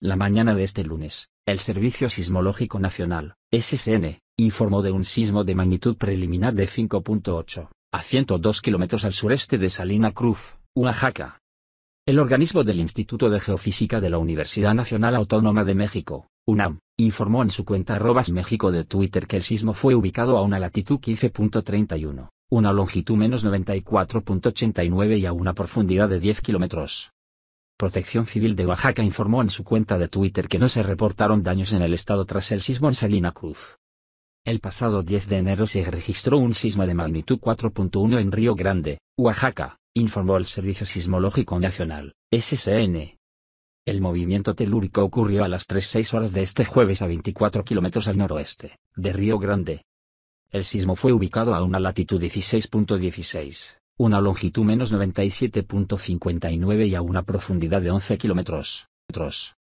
La mañana de este lunes, el Servicio Sismológico Nacional, SSN, informó de un sismo de magnitud preliminar de 5.8, a 102 kilómetros al sureste de Salina Cruz, Oaxaca. El organismo del Instituto de Geofísica de la Universidad Nacional Autónoma de México, UNAM, informó en su cuenta arrobas México de Twitter que el sismo fue ubicado a una latitud 15.31, una longitud menos 94.89 y a una profundidad de 10 kilómetros. Protección Civil de Oaxaca informó en su cuenta de Twitter que no se reportaron daños en el estado tras el sismo en Salina Cruz. El pasado 10 de enero se registró un sismo de magnitud 4.1 en Río Grande, Oaxaca, informó el Servicio Sismológico Nacional, SSN. El movimiento telúrico ocurrió a las 3.6 horas de este jueves a 24 kilómetros al noroeste, de Río Grande. El sismo fue ubicado a una latitud 16.16 una longitud menos 97.59 y a una profundidad de 11 kilómetros.